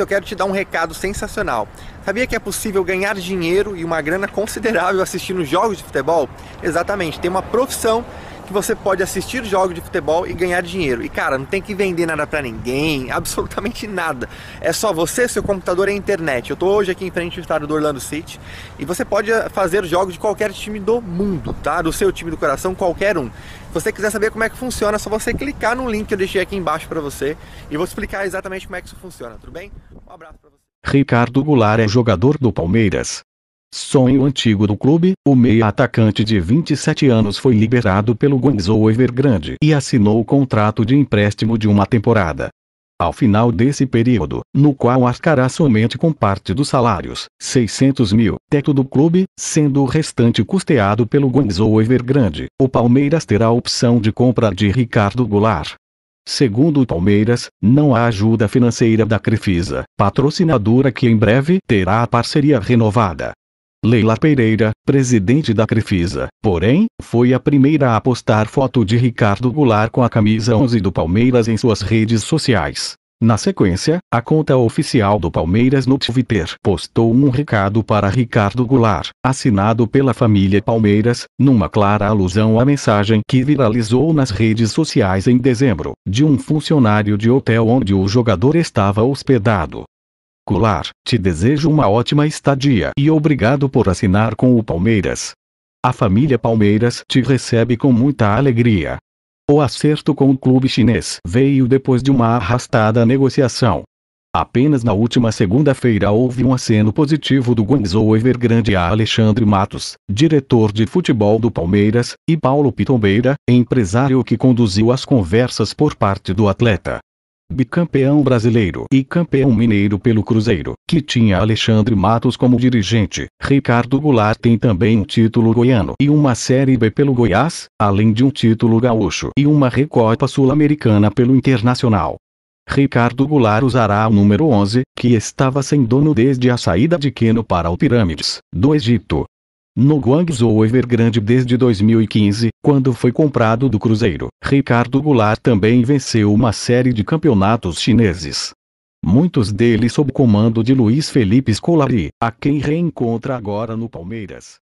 Eu quero te dar um recado sensacional. Sabia que é possível ganhar dinheiro e uma grana considerável assistindo jogos de futebol? Exatamente, tem uma profissão que você pode assistir jogos de futebol e ganhar dinheiro. E cara, não tem que vender nada para ninguém, absolutamente nada. É só você, seu computador e a internet. Eu tô hoje aqui em frente ao estádio do Orlando City e você pode eh, fazer jogos de qualquer time do mundo, tá? Do seu time do coração, qualquer um. Se você quiser saber como é que funciona, é só você clicar no link que eu deixei aqui embaixo para você e vou explicar exatamente como é que isso funciona, tudo bem? Um abraço para você. Ricardo Goulart é jogador do Palmeiras. Sonho antigo do clube, o meia-atacante de 27 anos foi liberado pelo Guangzhou Evergrande e assinou o contrato de empréstimo de uma temporada. Ao final desse período, no qual arcará somente com parte dos salários, 600 mil, teto do clube, sendo o restante custeado pelo Guangzhou Evergrande, o Palmeiras terá a opção de compra de Ricardo Goulart. Segundo o Palmeiras, não há ajuda financeira da Crefisa, patrocinadora que em breve terá a parceria renovada. Leila Pereira, presidente da Crefisa, porém, foi a primeira a postar foto de Ricardo Goulart com a camisa 11 do Palmeiras em suas redes sociais. Na sequência, a conta oficial do Palmeiras no Twitter postou um recado para Ricardo Goulart, assinado pela família Palmeiras, numa clara alusão à mensagem que viralizou nas redes sociais em dezembro, de um funcionário de hotel onde o jogador estava hospedado. Colar, te desejo uma ótima estadia e obrigado por assinar com o Palmeiras. A família Palmeiras te recebe com muita alegria. O acerto com o clube chinês veio depois de uma arrastada negociação. Apenas na última segunda-feira houve um aceno positivo do Guangzhou Evergrande a Alexandre Matos, diretor de futebol do Palmeiras, e Paulo Pitombeira, empresário que conduziu as conversas por parte do atleta bicampeão brasileiro e campeão mineiro pelo Cruzeiro, que tinha Alexandre Matos como dirigente. Ricardo Goulart tem também um título goiano e uma Série B pelo Goiás, além de um título gaúcho e uma Recopa Sul-Americana pelo Internacional. Ricardo Goulart usará o número 11, que estava sem dono desde a saída de Queno para o Pirâmides, do Egito no Guangzhou Evergrande desde 2015, quando foi comprado do Cruzeiro. Ricardo Goulart também venceu uma série de campeonatos chineses. Muitos deles sob comando de Luiz Felipe Scolari, a quem reencontra agora no Palmeiras.